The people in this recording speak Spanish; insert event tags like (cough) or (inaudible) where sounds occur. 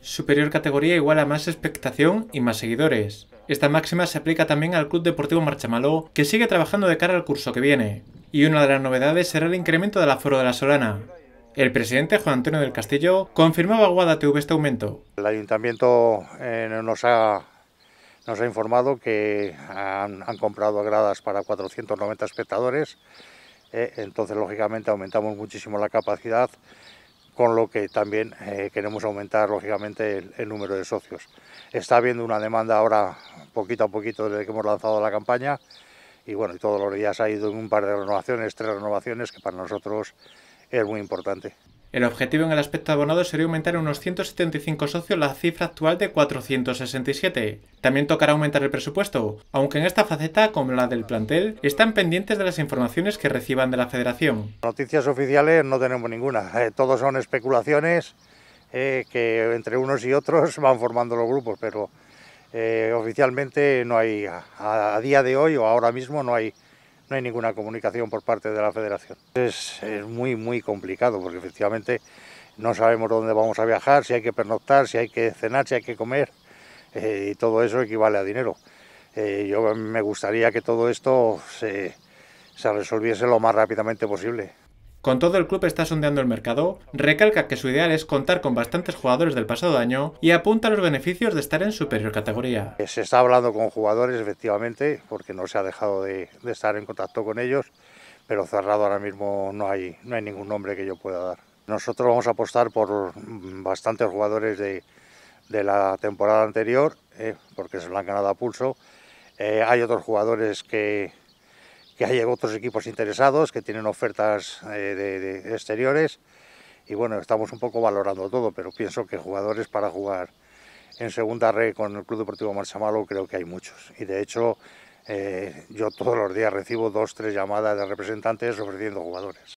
Superior categoría igual a más expectación y más seguidores. Esta máxima se aplica también al Club Deportivo Marchamalo que sigue trabajando de cara al curso que viene. Y una de las novedades será el incremento del aforo de la Solana. El presidente Juan Antonio del Castillo confirmaba a Guada este aumento. El ayuntamiento eh, nos, ha, informado que han, comprado gradas para 490 espectadores, eh, entonces lógicamente aumentamos muchísimo la capacidad con lo que también eh, queremos aumentar lógicamente el, número de socios. Está habiendo una demanda ahora poquito a poquito desde que hemos lanzado la campaña y bueno, y todos los días ha ido en un par de renovaciones, tres renovaciones, que para nosotros es muy importante. El objetivo en el aspecto abonado sería aumentar en unos 175 socios la cifra actual de 467. También tocará aumentar el presupuesto, aunque en esta faceta, como la del plantel, están pendientes de las informaciones que reciban de la federación. Noticias oficiales no tenemos ninguna, eh, todos son especulaciones eh, que entre unos y otros (laughs) van formando los grupos, pero eh, oficialmente no hay, a día de hoy o ahora mismo no hay no hay ninguna comunicación por parte de la federación. Es, muy, muy complicado porque efectivamente no sabemos dónde vamos a viajar, si hay que pernoctar, si hay que cenar, si hay que comer, eh, y todo eso equivale a dinero. Eh, yo me gustaría que todo esto se resolviese lo más rápidamente posible. Con todo, el club está sondeando el mercado, recalca que su ideal es contar con bastantes jugadores del pasado año y apunta a los beneficios de estar en superior categoría. Eh, se está hablando con jugadores, efectivamente, porque no se ha dejado de, estar en contacto con ellos, pero cerrado ahora mismo no hay, no hay ningún nombre que yo pueda dar. Nosotros vamos a apostar por mm, bastantes jugadores de, la temporada anterior, eh, porque es la han ganado pulso. Eh, hay otros jugadores que, que hay otros equipos interesados que tienen ofertas eh, de, exteriores y bueno, estamos un poco valorando todo, pero pienso que jugadores para jugar en segunda red con el Club Deportivo Marchamalo creo que hay muchos y de hecho eh, yo todos los días recibo dos, tres llamadas de representantes ofreciendo jugadores.